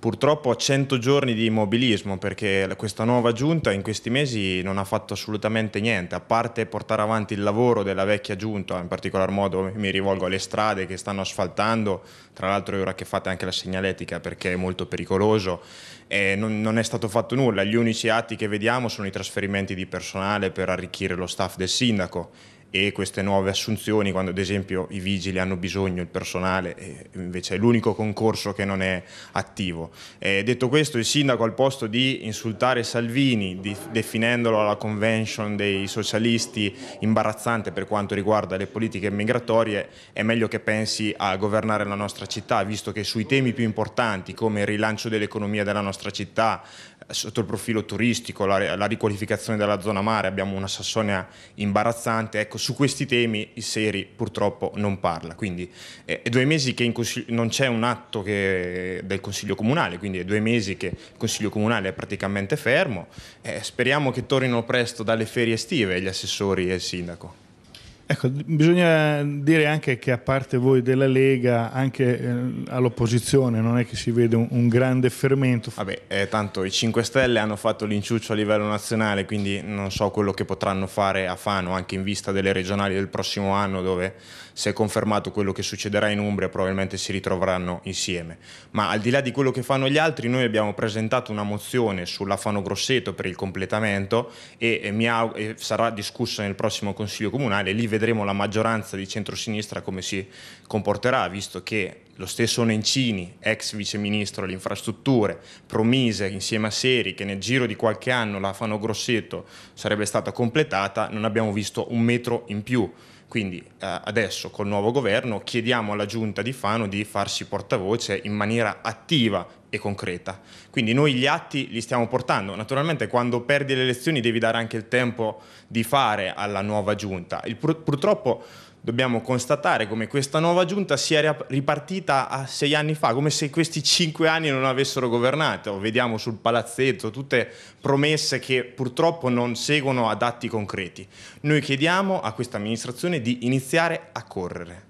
purtroppo a 100 giorni di immobilismo perché questa nuova giunta in questi mesi non ha fatto assolutamente niente, a parte portare avanti il lavoro della vecchia giunta, in particolar modo mi rivolgo alle strade che stanno asfaltando, tra l'altro è ora che fate anche la segnaletica perché è molto pericoloso, e non, non, è stato fatto nulla, gli unici atti che vediamo sono i trasferimenti di personale per arricchire lo staff del sindaco e queste nuove assunzioni, quando ad esempio i vigili hanno bisogno, il personale e invece è l'unico concorso che non è attivo. Eh, detto questo, il sindaco al posto di insultare Salvini, di, definendolo alla convention dei socialisti imbarazzante per quanto riguarda le politiche migratorie, è meglio che pensi a governare la nostra città, visto che sui temi più importanti come il rilancio dell'economia della nostra città, sotto il profilo turistico, la, la, riqualificazione della zona mare, abbiamo una Sassonia imbarazzante, ecco su questi temi il Seri purtroppo non parla, quindi eh, è due mesi che non c'è un atto che, del Consiglio Comunale, quindi è due mesi che il Consiglio Comunale è praticamente fermo, eh, speriamo che tornino presto dalle ferie estive gli assessori e il sindaco. Ecco, bisogna dire anche che a parte voi della Lega, anche eh, all'opposizione non è che si vede un, un grande fermento. Vabbè, eh, tanto i 5 Stelle hanno fatto l'inciuccio a livello nazionale, quindi non so quello che potranno fare a Fano anche in vista delle regionali del prossimo anno, dove se è confermato quello che succederà in Umbria probabilmente si ritroveranno insieme. Ma al di là di quello che fanno gli altri, noi abbiamo presentato una mozione sulla Fano Grosseto per il completamento e, e, eh, e sarà discussa nel prossimo Consiglio Comunale, lì vedremo vedremo la maggioranza di centrosinistra come si comporterà, visto che lo stesso Nencini, ex viceministro delle infrastrutture, promise insieme a Seri che nel giro di qualche anno la Fano Grosseto sarebbe stata completata, non abbiamo visto un metro in più. Quindi eh, adesso col nuovo governo chiediamo alla giunta di Fano di farsi portavoce in maniera attiva e concreta. Quindi noi gli atti li stiamo portando. Naturalmente quando perdi le elezioni devi dare anche il tempo di fare alla nuova giunta. Il, pur, purtroppo dobbiamo constatare come questa nuova giunta sia ripartita a sei anni fa, come se questi cinque anni non avessero governato. Vediamo sul palazzetto tutte promesse che purtroppo non seguono ad atti concreti. Noi chiediamo a questa amministrazione di iniziare a correre.